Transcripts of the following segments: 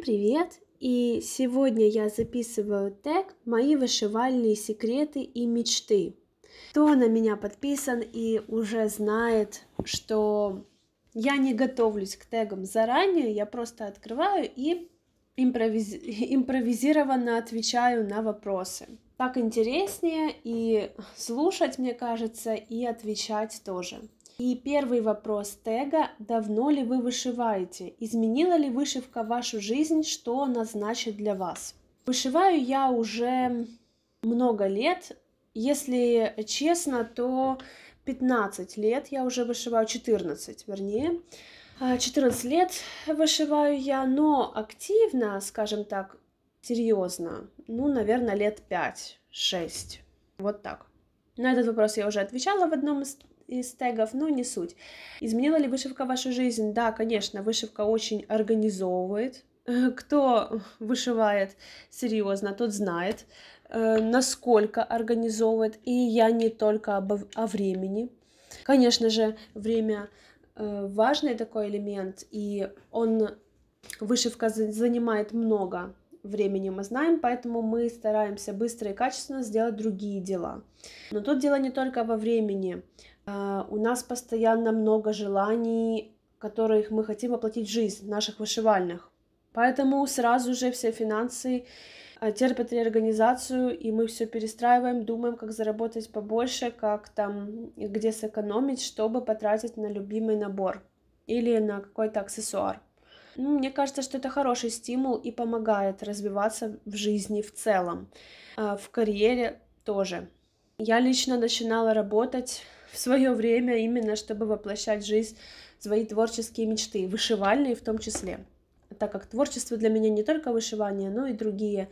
привет! И сегодня я записываю тег «Мои вышивальные секреты и мечты». Кто на меня подписан и уже знает, что я не готовлюсь к тегам заранее, я просто открываю и импровиз... импровизированно отвечаю на вопросы. Так интереснее и слушать, мне кажется, и отвечать тоже. И первый вопрос тега – давно ли вы вышиваете? Изменила ли вышивка вашу жизнь? Что она значит для вас? Вышиваю я уже много лет. Если честно, то 15 лет я уже вышиваю, 14 вернее. 14 а, лет вышиваю я, но активно, скажем так, серьезно, ну, наверное, лет 5-6. Вот так. На этот вопрос я уже отвечала в одном из из тегов, ну не суть. Изменила ли вышивка вашу жизнь? Да, конечно, вышивка очень организовывает. Э, кто вышивает серьезно, тот знает, э, насколько организовывает. И я не только об, о времени. Конечно же, время э, важный такой элемент, и он вышивка занимает много времени мы знаем, поэтому мы стараемся быстро и качественно сделать другие дела. Но тут дело не только во времени. А, у нас постоянно много желаний, которых мы хотим воплотить в жизнь, наших вышивальных. Поэтому сразу же все финансы а, терпят реорганизацию, и мы все перестраиваем, думаем, как заработать побольше, как там, где сэкономить, чтобы потратить на любимый набор или на какой-то аксессуар. Ну, мне кажется, что это хороший стимул и помогает развиваться в жизни в целом, а, в карьере тоже. Я лично начинала работать в свое время, именно чтобы воплощать в жизнь свои творческие мечты, вышивальные в том числе. Так как творчество для меня не только вышивание, но и другие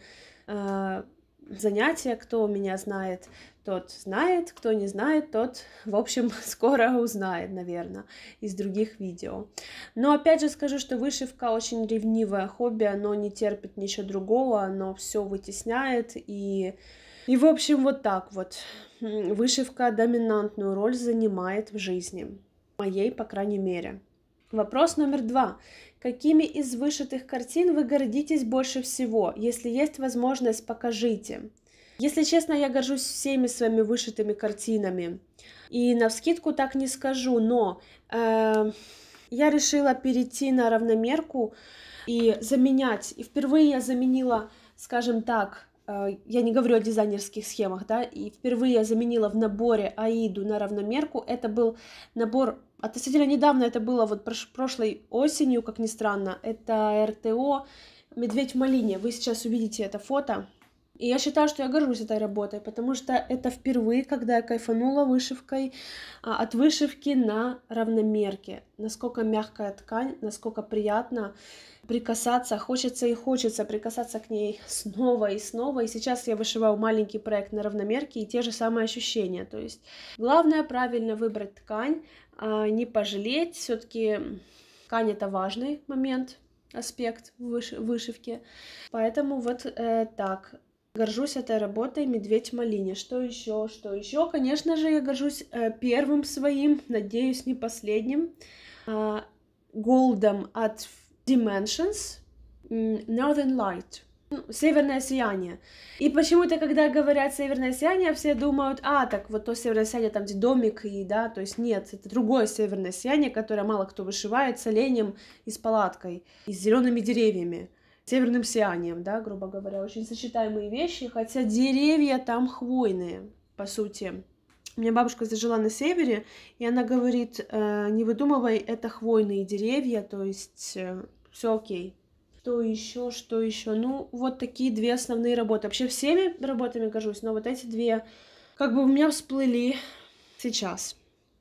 э, занятия. Кто меня знает, тот знает, кто не знает, тот, в общем, скоро узнает, наверное, из других видео. Но опять же скажу, что вышивка очень ревнивое хобби, оно не терпит ничего другого, оно все вытесняет и и, в общем, вот так вот. Вышивка доминантную роль занимает в жизни. Моей, по крайней мере. Вопрос номер два. Какими из вышитых картин вы гордитесь больше всего? Если есть возможность, покажите. Если честно, я горжусь всеми своими вышитыми картинами. И на вскидку так не скажу, но э, я решила перейти на равномерку и заменять. И впервые я заменила, скажем так, Э, я не говорю о дизайнерских схемах, да, и впервые я заменила в наборе Аиду на равномерку. Это был набор, относительно недавно это было вот прошлой осенью, как ни странно, это РТО «Медведь в малине». Вы сейчас увидите это фото. И я считаю, что я горжусь этой работой, потому что это впервые, когда я кайфанула вышивкой а, от вышивки на равномерке. Насколько мягкая ткань, насколько приятно прикасаться, хочется и хочется прикасаться к ней снова и снова. И сейчас я вышиваю маленький проект на равномерке и те же самые ощущения. То есть главное правильно выбрать ткань, а, не пожалеть. Все-таки ткань это важный момент, аспект вышивки. Поэтому вот э, так. Горжусь этой работой «Медведь малине». Что еще, что еще? Конечно же, я горжусь э, первым своим, надеюсь, не последним, э, голдом от Dimensions, Northern Light. Ну, северное сияние. И почему-то, когда говорят северное сияние, все думают, а, так вот то северное сияние, там, где домик, и да, то есть нет, это другое северное сияние, которое мало кто вышивает с оленем и с палаткой, и с зелеными деревьями северным сиянием, да, грубо говоря, очень сочетаемые вещи, хотя деревья там хвойные, по сути. У меня бабушка зажила на севере, и она говорит, э, не выдумывай, это хвойные деревья, то есть э, все окей. Что еще, что еще? Ну, вот такие две основные работы. Вообще всеми работами горжусь, но вот эти две как бы у меня всплыли сейчас.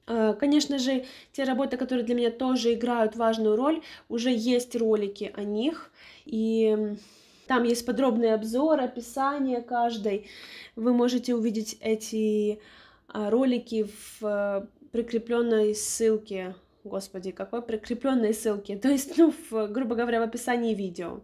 А, конечно же, те работы, которые для меня тоже играют важную роль, уже есть ролики о них, и там есть подробный обзор, описание каждой. Вы можете увидеть эти а, ролики в э, прикрепленной ссылке Господи, какой прикрепленные ссылки. То есть, ну, в, грубо говоря, в описании видео.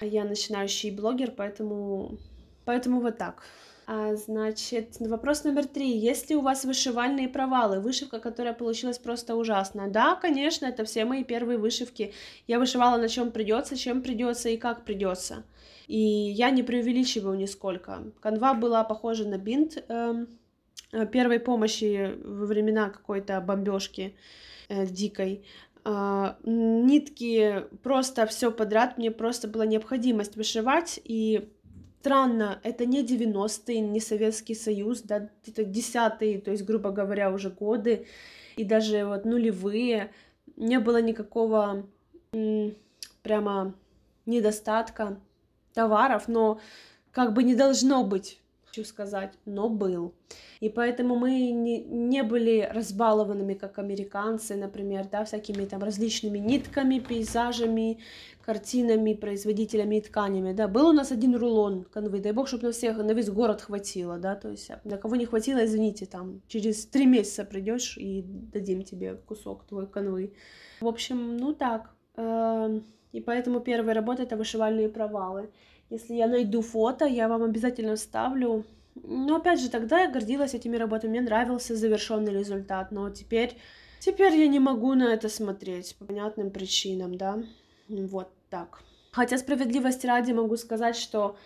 Я начинающий блогер, поэтому, поэтому вот так. А, значит, вопрос номер три. Есть ли у вас вышивальные провалы? Вышивка, которая получилась просто ужасно. Да, конечно, это все мои первые вышивки. Я вышивала на чем придется, чем придется и как придется. И я не преувеличиваю нисколько. Канва была похожа на бинт э, первой помощи во времена какой-то бомбежки. Э, дикой, а, нитки, просто все подряд, мне просто была необходимость вышивать, и странно, это не 90-е, не Советский Союз, да, это 10-е, то есть, грубо говоря, уже годы, и даже вот нулевые, не было никакого прямо недостатка товаров, но как бы не должно быть хочу сказать, но был. И поэтому мы не, не были разбалованными, как американцы, например, да, всякими там различными нитками, пейзажами, картинами, производителями и тканями, да. Был у нас один рулон конвы, дай бог, чтобы на всех, на весь город хватило, да, то есть а, на кого не хватило, извините, там, через три месяца придешь и дадим тебе кусок твой конвы. В общем, ну так. Эм, и поэтому первая работа — это вышивальные провалы. Если я найду фото, я вам обязательно вставлю. Но опять же, тогда я гордилась этими работами, мне нравился завершенный результат, но теперь, теперь я не могу на это смотреть по понятным причинам, да. Вот так. Хотя справедливости ради могу сказать, что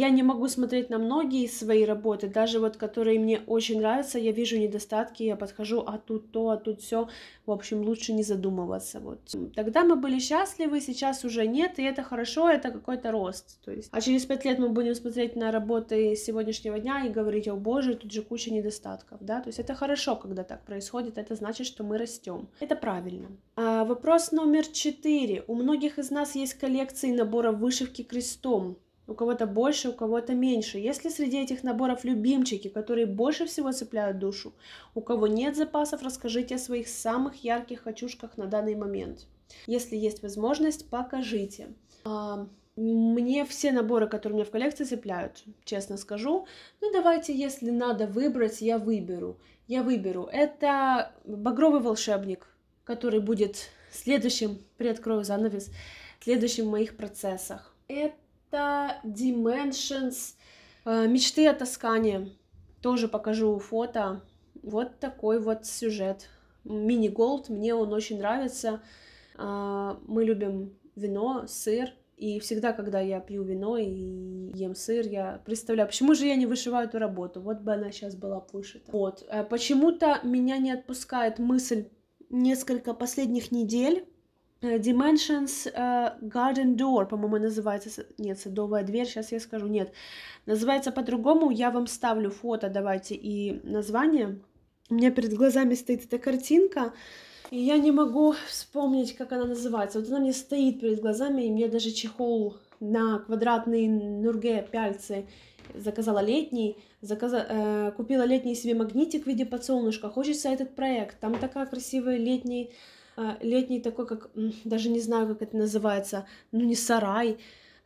я не могу смотреть на многие свои работы, даже вот которые мне очень нравятся, я вижу недостатки, я подхожу, а тут то, а тут все. В общем, лучше не задумываться. Вот. Тогда мы были счастливы, сейчас уже нет, и это хорошо, это какой-то рост. То есть, а через пять лет мы будем смотреть на работы сегодняшнего дня и говорить, о боже, тут же куча недостатков, да, то есть это хорошо, когда так происходит, это значит, что мы растем. Это правильно. А вопрос номер четыре. У многих из нас есть коллекции набора вышивки крестом у кого-то больше, у кого-то меньше. Если среди этих наборов любимчики, которые больше всего цепляют душу, у кого нет запасов, расскажите о своих самых ярких хочушках на данный момент. Если есть возможность, покажите. А, мне все наборы, которые у меня в коллекции, цепляют, честно скажу. Ну, давайте, если надо выбрать, я выберу. Я выберу. Это «Багровый волшебник», который будет следующим, приоткрою занавес, следующим в моих процессах. Это это Dimensions. Э, Мечты о Тоскане. Тоже покажу фото. Вот такой вот сюжет. Мини-голд, мне он очень нравится. Э, мы любим вино, сыр. И всегда, когда я пью вино и ем сыр, я представляю, почему же я не вышиваю эту работу? Вот бы она сейчас была вышита. Вот. Э, почему-то меня не отпускает мысль несколько последних недель Э, Dimensions э, Garden Door, по-моему, называется. Нет, садовая дверь, сейчас я скажу. Нет, называется по-другому. Я вам ставлю фото, давайте, и название. У меня перед глазами стоит эта картинка, и я не могу вспомнить, как она называется. Вот она мне стоит перед глазами, и мне даже чехол на квадратные нурге пяльцы заказала летний, заказа, э, купила летний себе магнитик в виде подсолнушка. Хочется этот проект. Там такая красивая летняя. А, летний такой, как, даже не знаю, как это называется, ну не сарай,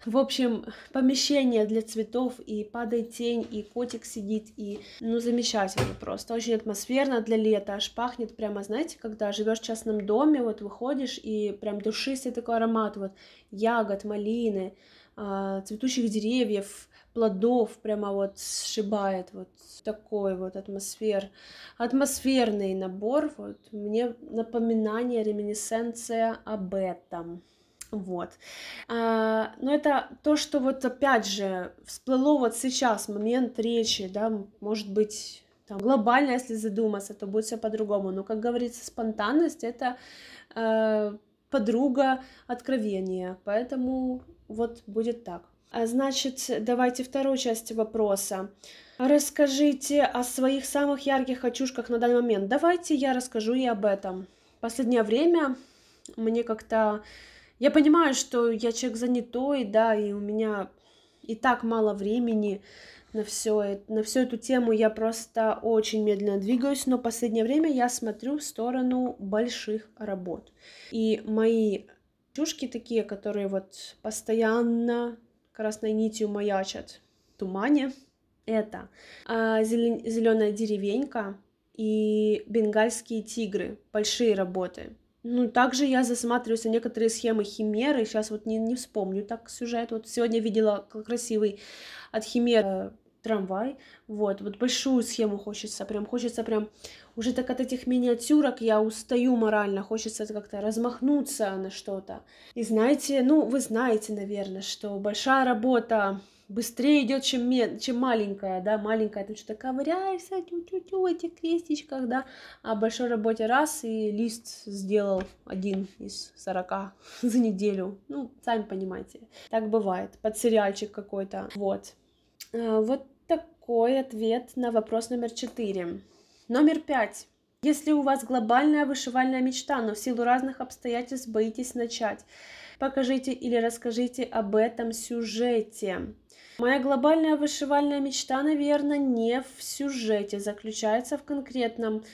в общем, помещение для цветов, и падает тень, и котик сидит, и, ну, замечательно просто, очень атмосферно для лета, аж пахнет прямо, знаете, когда живешь в частном доме, вот выходишь, и прям душистый такой аромат, вот, ягод, малины, а, цветущих деревьев, плодов прямо вот сшибает вот такой вот атмосфер, атмосферный набор. Вот мне напоминание, реминесценция об этом. Вот. А, но это то, что вот опять же всплыло вот сейчас, момент речи, да, может быть, там, глобально, если задуматься, то будет все по-другому. Но, как говорится, спонтанность это э, подруга откровения. Поэтому вот будет так. А значит, давайте вторую часть вопроса. Расскажите о своих самых ярких очушках на данный момент. Давайте я расскажу и об этом. Последнее время мне как-то... Я понимаю, что я человек занятой, да, и у меня и так мало времени на, все, на всю эту тему я просто очень медленно двигаюсь, но в последнее время я смотрю в сторону больших работ. И мои чушки такие, которые вот постоянно красной нитью маячат в тумане, это а, зеленая деревенька и бенгальские тигры, большие работы. Ну, также я засматриваюсь на некоторые схемы химеры. Сейчас вот не, не вспомню так сюжет. Вот сегодня видела красивый от химеры э, трамвай. Вот, вот большую схему хочется, прям хочется прям уже так от этих миниатюрок я устаю морально, хочется как-то размахнуться на что-то. И знаете, ну вы знаете, наверное, что большая работа быстрее идет, чем, мед, чем маленькая, да, маленькая, там что-то ковыряешься, тю-тю-тю, в этих крестичках, да, а в большой работе раз, и лист сделал один из сорока за неделю, ну, сами понимаете, так бывает, под сериальчик какой-то, вот. А, вот такой ответ на вопрос номер четыре. Номер пять. Если у вас глобальная вышивальная мечта, но в силу разных обстоятельств боитесь начать, покажите или расскажите об этом сюжете. Моя глобальная вышивальная мечта, наверное, не в сюжете, заключается в конкретном,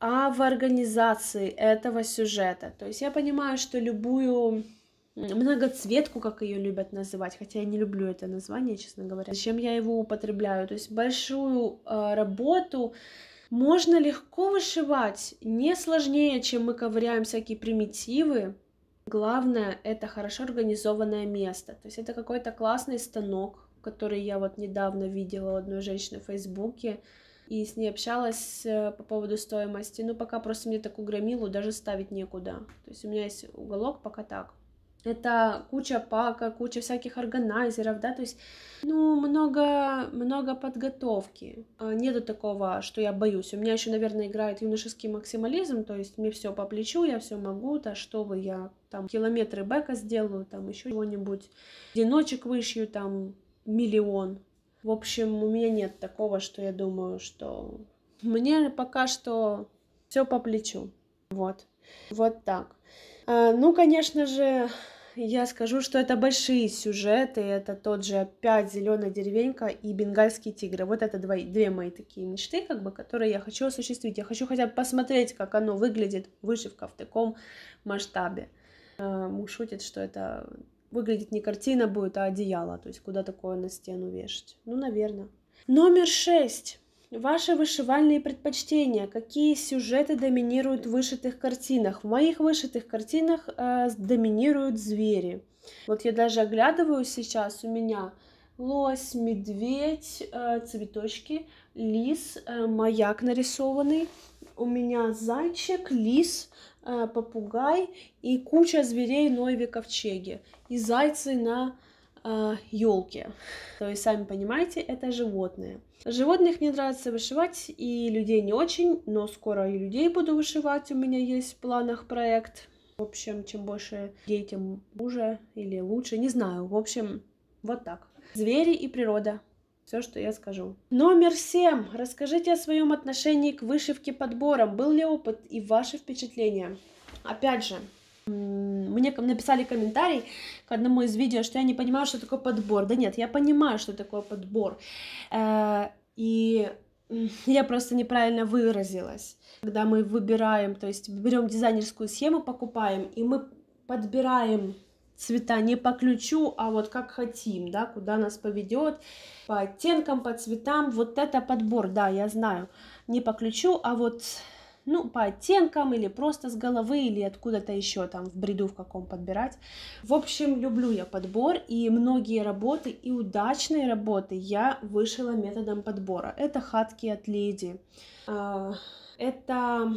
а в организации этого сюжета. То есть я понимаю, что любую многоцветку, как ее любят называть, хотя я не люблю это название, честно говоря. Зачем я его употребляю? То есть большую э, работу можно легко вышивать, не сложнее, чем мы ковыряем всякие примитивы. Главное — это хорошо организованное место. То есть это какой-то классный станок, который я вот недавно видела у одной женщины в Фейсбуке, и с ней общалась э, по поводу стоимости. Ну, пока просто мне такую громилу даже ставить некуда. То есть у меня есть уголок пока так это куча пака, куча всяких органайзеров, да, то есть, ну, много, много подготовки. А, нету такого, что я боюсь. У меня еще, наверное, играет юношеский максимализм, то есть мне все по плечу, я все могу, да что вы, я там километры бэка сделаю, там еще чего-нибудь, одиночек вышью, там миллион. В общем, у меня нет такого, что я думаю, что мне пока что все по плечу. Вот. Вот так. А, ну, конечно же, я скажу, что это большие сюжеты. Это тот же опять зеленая деревенька и бенгальские тигры. Вот это два, две мои такие мечты, как бы, которые я хочу осуществить. Я хочу хотя бы посмотреть, как оно выглядит, вышивка в таком масштабе. А, муж шутит, что это выглядит не картина будет, а одеяло. То есть куда такое на стену вешать? Ну, наверное. Номер шесть. Ваши вышивальные предпочтения, какие сюжеты доминируют в вышитых картинах? В моих вышитых картинах э, доминируют звери. Вот я даже оглядываю сейчас, у меня лось, медведь, э, цветочки, лис, э, маяк нарисованный. У меня зайчик, лис, э, попугай и куча зверей Ной ковчеги И зайцы на елки. Э, То есть, сами понимаете, это животные. Животных мне нравится вышивать, и людей не очень, но скоро и людей буду вышивать, у меня есть в планах проект. В общем, чем больше людей, тем хуже или лучше, не знаю. В общем, вот так. Звери и природа. Все, что я скажу. Номер семь. Расскажите о своем отношении к вышивке подбором. Был ли опыт и ваши впечатления? Опять же, мне написали комментарий к одному из видео, что я не понимаю, что такое подбор. Да нет, я понимаю, что такое подбор. Э, и я просто неправильно выразилась. Когда мы выбираем, то есть берем дизайнерскую схему, покупаем, и мы подбираем цвета не по ключу, а вот как хотим, да, куда нас поведет, по оттенкам, по цветам. Вот это подбор, да, я знаю. Не по ключу, а вот ну, по оттенкам или просто с головы, или откуда-то еще там в бреду в каком подбирать. В общем, люблю я подбор, и многие работы, и удачные работы я вышила методом подбора. Это хатки от леди, а, это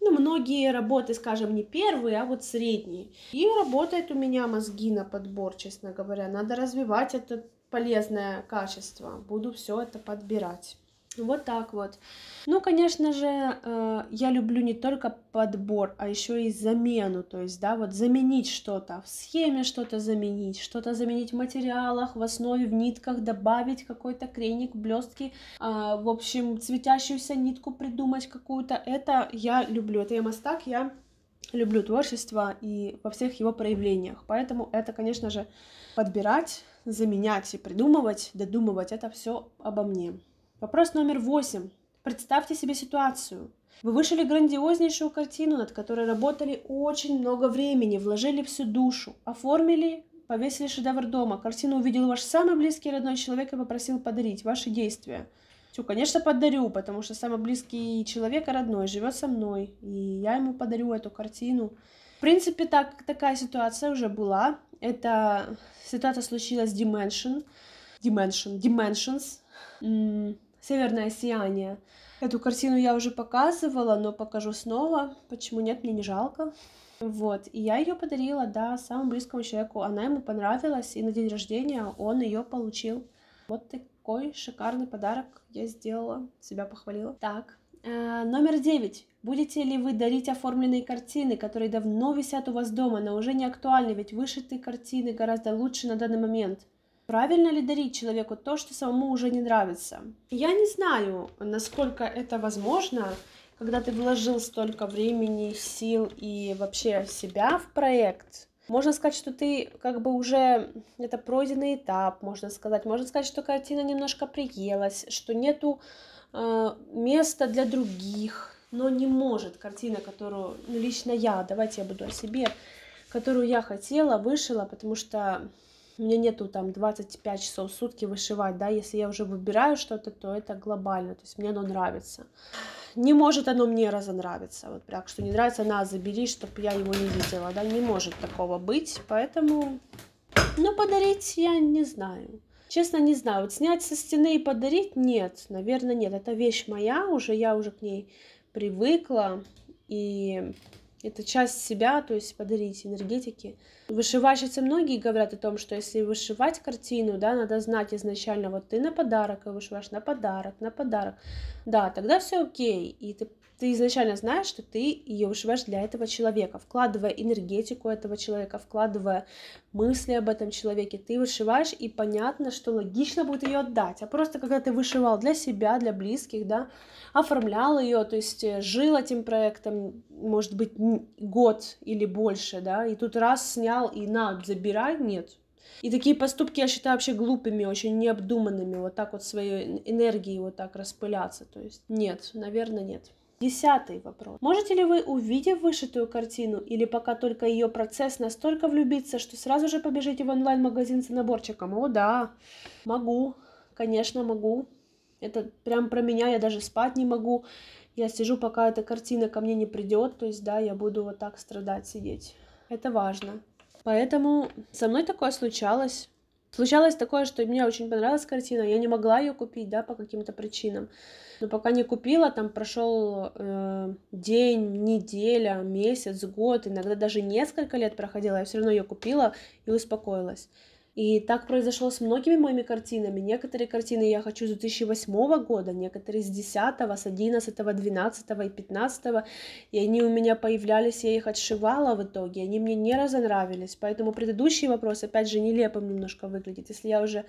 ну, многие работы, скажем, не первые, а вот средние. И работает у меня мозги на подбор, честно говоря. Надо развивать это полезное качество. Буду все это подбирать. Вот так вот. Ну, конечно же, э, я люблю не только подбор, а еще и замену. То есть, да, вот заменить что-то в схеме, что-то заменить, что-то заменить в материалах, в основе, в нитках, добавить какой-то креник, блестки, а, в общем, цветящуюся нитку придумать какую-то. Это я люблю. Это я мастак, я люблю творчество и во всех его проявлениях. Поэтому это, конечно же, подбирать, заменять и придумывать, додумывать, это все обо мне. Вопрос номер восемь. Представьте себе ситуацию. Вы вышили грандиознейшую картину, над которой работали очень много времени, вложили всю душу, оформили, повесили шедевр дома. Картину увидел ваш самый близкий родной человек и попросил подарить ваши действия. Все, конечно, подарю, потому что самый близкий человек родной живет со мной, и я ему подарю эту картину. В принципе, так, такая ситуация уже была. Это ситуация случилась Dimension. Dimension. Dimensions. Северное сияние. Эту картину я уже показывала, но покажу снова. Почему нет, мне не жалко. Вот, и я ее подарила, да, самому близкому человеку. Она ему понравилась, и на день рождения он ее получил. Вот такой шикарный подарок я сделала, себя похвалила. Так, э, номер девять. Будете ли вы дарить оформленные картины, которые давно висят у вас дома, но уже не актуальны, ведь вышитые картины гораздо лучше на данный момент? Правильно ли дарить человеку то, что самому уже не нравится? Я не знаю, насколько это возможно, когда ты вложил столько времени, сил и вообще себя в проект. Можно сказать, что ты как бы уже это пройденный этап, можно сказать. Можно сказать, что картина немножко приелась, что нету э, места для других, но не может картина, которую ну, лично я, давайте я буду о себе, которую я хотела, вышила, потому что мне нету там 25 часов в сутки вышивать, да, если я уже выбираю что-то, то это глобально, то есть мне оно нравится. Не может оно мне разонравиться, вот прям, что не нравится, на, забери, чтобы я его не видела, да, не может такого быть, поэтому, ну, подарить я не знаю. Честно, не знаю, вот снять со стены и подарить, нет, наверное, нет, это вещь моя уже, я уже к ней привыкла, и это часть себя, то есть подарить энергетики. Вышивальщицы многие говорят о том, что если вышивать картину, да, надо знать изначально, вот ты на подарок и а вышиваешь на подарок, на подарок. Да, тогда все окей, и ты ты изначально знаешь, что ты ее вживаешь для этого человека, вкладывая энергетику этого человека, вкладывая мысли об этом человеке, ты вышиваешь, и понятно, что логично будет ее отдать. А просто когда ты вышивал для себя, для близких, да, оформлял ее, то есть э, жил этим проектом, может быть, год или больше, да, и тут раз снял и на, забирай, нет, и такие поступки я считаю вообще глупыми, очень необдуманными, вот так вот своей энергией вот так распыляться. То есть нет, наверное, нет. Десятый вопрос. Можете ли вы, увидев вышитую картину или пока только ее процесс, настолько влюбиться, что сразу же побежите в онлайн-магазин с наборчиком? О, да, могу, конечно, могу. Это прям про меня, я даже спать не могу. Я сижу, пока эта картина ко мне не придет, то есть, да, я буду вот так страдать, сидеть. Это важно. Поэтому со мной такое случалось. Случалось такое, что мне очень понравилась картина, я не могла ее купить, да, по каким-то причинам. Но пока не купила, там прошел э, день, неделя, месяц, год, иногда даже несколько лет проходила, я все равно ее купила и успокоилась. И так произошло с многими моими картинами. Некоторые картины я хочу с 2008 года, некоторые с 10, с 11, 12 и 15. И они у меня появлялись, я их отшивала в итоге. Они мне не разонравились. Поэтому предыдущий вопрос, опять же, нелепым немножко выглядит. Если я уже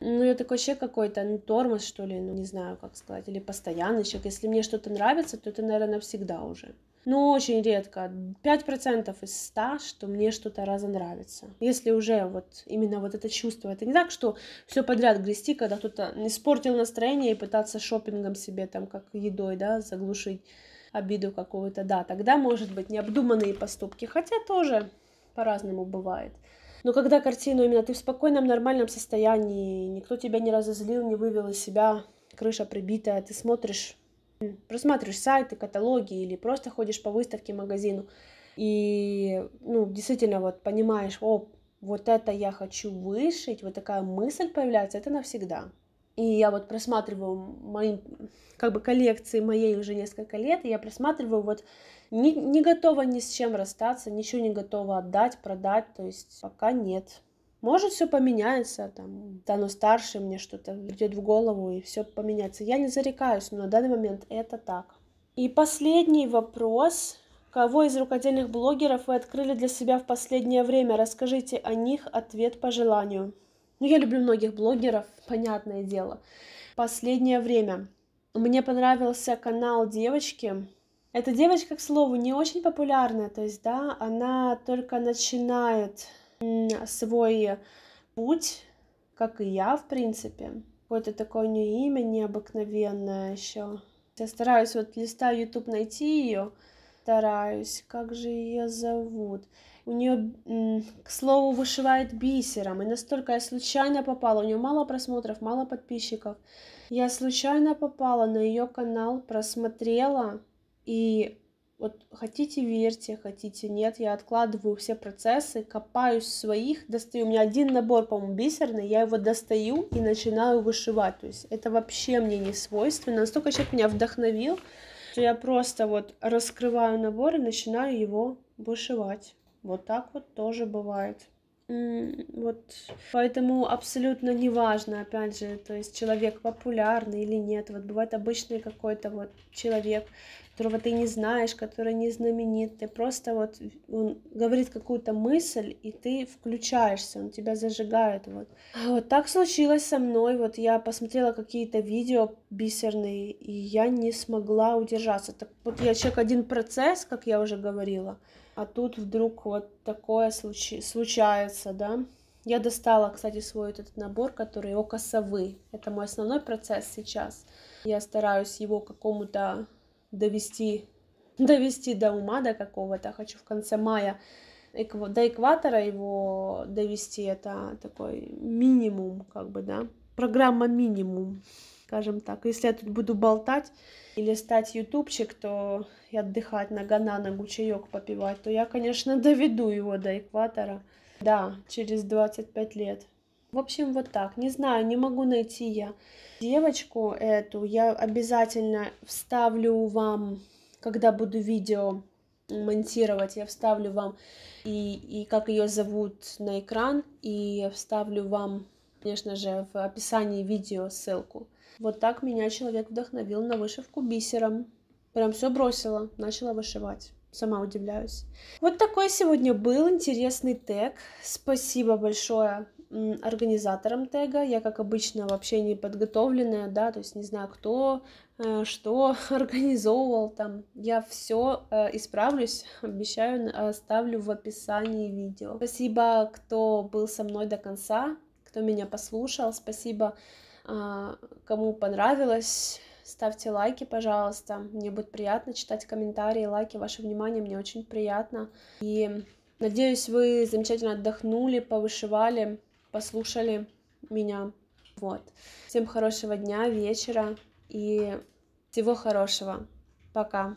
ну, я такой человек какой-то, ну, тормоз, что ли, ну, не знаю, как сказать, или постоянный человек. Если мне что-то нравится, то это, наверное, навсегда уже но ну, очень редко, 5% из 100, что мне что-то разонравится. Если уже вот именно вот это чувство, это не так, что все подряд грести, когда кто-то испортил настроение и пытаться шопингом себе там как едой, да, заглушить обиду какую-то, да, тогда может быть необдуманные поступки, хотя тоже по-разному бывает. Но когда картину именно ты в спокойном, нормальном состоянии, никто тебя не разозлил, не вывел из себя, крыша прибитая, ты смотришь просматриваешь сайты, каталоги или просто ходишь по выставке, магазину и, ну, действительно вот понимаешь, о, вот это я хочу вышить, вот такая мысль появляется, это навсегда. И я вот просматриваю мои, как бы коллекции моей уже несколько лет, и я просматриваю вот не, не готова ни с чем расстаться, ничего не готова отдать, продать, то есть пока нет. Может, все поменяется, там, стану старше, мне что-то придет в голову, и все поменяется. Я не зарекаюсь, но на данный момент это так. И последний вопрос. Кого из рукодельных блогеров вы открыли для себя в последнее время? Расскажите о них, ответ по желанию. Ну, я люблю многих блогеров, понятное дело. Последнее время. Мне понравился канал девочки, эта девочка, к слову, не очень популярная, то есть, да, она только начинает свой путь, как и я, в принципе. Какое-то такое у нее имя необыкновенное еще. Я стараюсь, вот листаю YouTube найти ее, стараюсь, как же ее зовут. У нее, к слову, вышивает бисером, и настолько я случайно попала, у нее мало просмотров, мало подписчиков. Я случайно попала на ее канал, просмотрела, и вот хотите верьте, хотите нет, я откладываю все процессы, копаюсь своих, достаю. У меня один набор, по-моему, бисерный, я его достаю и начинаю вышивать. То есть это вообще мне не свойственно. Настолько человек меня вдохновил, что я просто вот раскрываю набор и начинаю его вышивать. Вот так вот тоже бывает. Вот, поэтому абсолютно неважно, опять же, то есть человек популярный или нет. Вот бывает обычный какой-то вот человек, которого ты не знаешь, который не знаменит. Ты просто вот, он говорит какую-то мысль, и ты включаешься, он тебя зажигает. Вот, вот так случилось со мной. Вот я посмотрела какие-то видео бисерные, и я не смогла удержаться. Так вот я человек один процесс, как я уже говорила а тут вдруг вот такое случ... случается, да. Я достала, кстати, свой этот набор, который око совы. Это мой основной процесс сейчас. Я стараюсь его какому-то довести, довести до ума, до какого-то. Хочу в конце мая до экватора его довести. Это такой минимум, как бы, да. Программа минимум скажем так. Если я тут буду болтать или стать ютубчик, то и отдыхать нога на ногу, чаек попивать, то я, конечно, доведу его до экватора. Да, через 25 лет. В общем, вот так. Не знаю, не могу найти я девочку эту. Я обязательно вставлю вам, когда буду видео монтировать, я вставлю вам и, и как ее зовут на экран, и вставлю вам, конечно же, в описании видео ссылку. Вот так меня человек вдохновил на вышивку бисером. Прям все бросила, начала вышивать. Сама удивляюсь. Вот такой сегодня был интересный тег. Спасибо большое организаторам тега. Я, как обычно, вообще не подготовленная, да, то есть не знаю, кто, э, что организовывал там. Я все э, исправлюсь, обещаю, оставлю в описании видео. Спасибо, кто был со мной до конца, кто меня послушал. Спасибо а, кому понравилось, ставьте лайки, пожалуйста. Мне будет приятно читать комментарии, лайки, ваше внимание, мне очень приятно. И надеюсь, вы замечательно отдохнули, повышивали, послушали меня. Вот. Всем хорошего дня, вечера и всего хорошего. Пока.